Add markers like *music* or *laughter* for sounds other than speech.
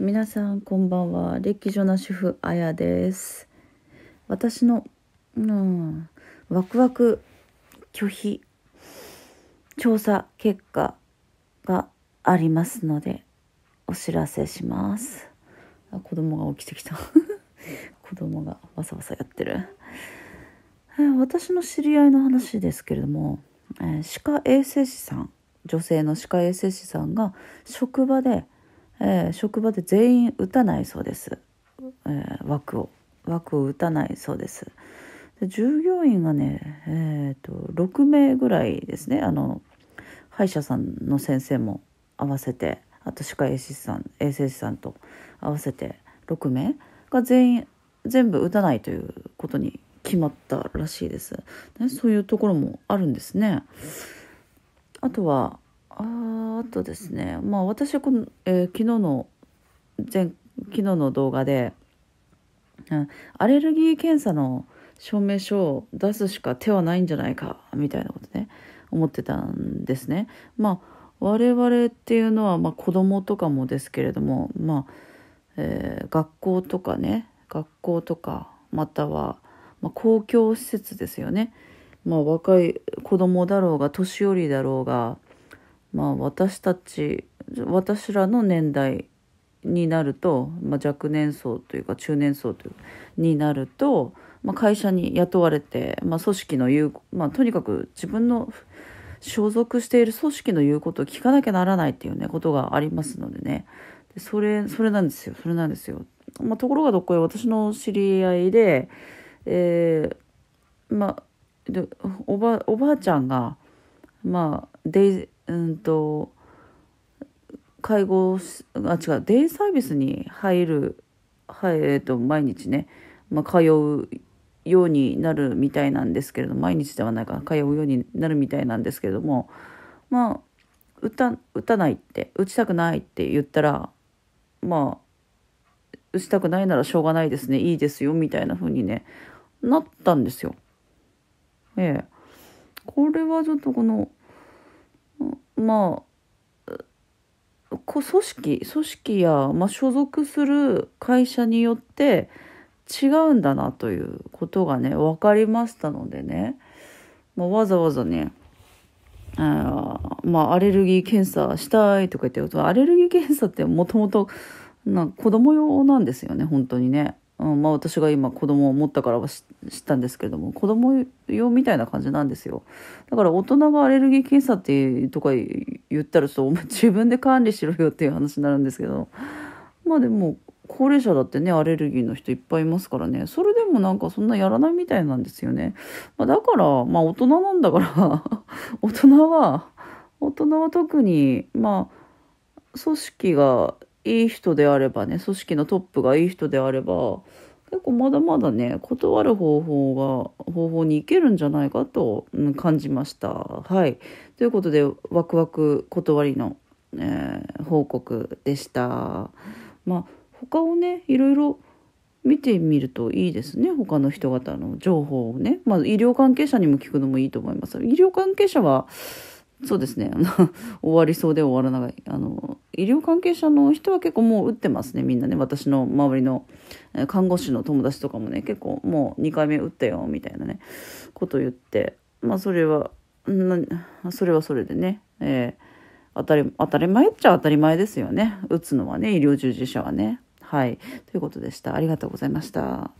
皆さんこんばんは歴女な主婦あやです私のうんワクワク拒否調査結果がありますのでお知らせしますあ子供が起きてきた *laughs* 子供がわさわさやってる私の知り合いの話ですけれども、えー、歯科衛生士さん女性の歯科衛生士さんが職場で「えー、職場で全員打たないそうです、えー、枠を枠を打たないそうですで従業員がね、えーと、6名ぐらいですねあの歯医者さんの先生も合わせてあと歯科衛生士さん衛生士さんと合わせて6名が全員全部打たないということに決まったらしいです、ね、そういうところもあるんですねあとはあとですねまあ私はこの、えー、昨日の前昨日の動画で、うん、アレルギー検査の証明書を出すしか手はないんじゃないかみたいなことね思ってたんですね。まあ我々っていうのは、まあ、子供とかもですけれども、まあえー、学校とかね学校とかまたは、まあ、公共施設ですよね、まあ、若い子供だろうが年寄りだろうがまあ私たち私らの年代になると、まあ、若年層というか中年層というになると、まあ、会社に雇われて、まあ、組織の言う、まあ、とにかく自分の所属している組織の言うことを聞かなきゃならないっていうねことがありますのでねでそれそれなんですよそれなんですよ。まあ、ところがどっこい私の知り合いで,、えーまあ、でおばおばあちゃんが、まあ、デイうんと介護あ違うデイサービスに入る、はいえーと、毎日ね、まあ、通うようになるみたいなんですけれど毎日ではないか通うようになるみたいなんですけれどもまあ打た打たないって打ちたくないって言ったらまあ打ちたくないならしょうがないですねいいですよみたいな風にねなったんですよ。ええ。これはちょっとこのまあこ組織組織や、まあ、所属する会社によって違うんだなということがね分かりましたのでね、まあ、わざわざねあまあアレルギー検査したいとか言ってアレルギー検査ってもともと子供用なんですよね本当にね。うん、まあ私が今子供を持ったからは知ったんですけども子供用みたいな感じなんですよだから大人がアレルギー検査ってとか言ったらそう *laughs* 自分で管理しろよっていう話になるんですけどまあでも高齢者だってねアレルギーの人いっぱいいますからねそれでもなんかそんなやらないみたいなんですよね、まあ、だからまあ大人なんだから *laughs* 大人は大人は特にまあ組織がいい人であればね組織のトップがいい人であれば結構まだまだね断る方法が方法にいけるんじゃないかと、うん、感じました。はいということでワクワク断りの、えー、報告でした。まあ他をねいろいろ見てみるといいですね他の人方の情報をね、まあ、医療関係者にも聞くのもいいと思います。医療関係者はそうですね。*laughs* 終わりそうで終わらない。あの、医療関係者の人は結構もう打ってますね、みんなね。私の周りの看護師の友達とかもね、結構もう2回目打ったよ、みたいなね、こと言って。まあ、それは、それはそれでね、えー、当たり、当たり前っちゃ当たり前ですよね。打つのはね、医療従事者はね。はい。ということでした。ありがとうございました。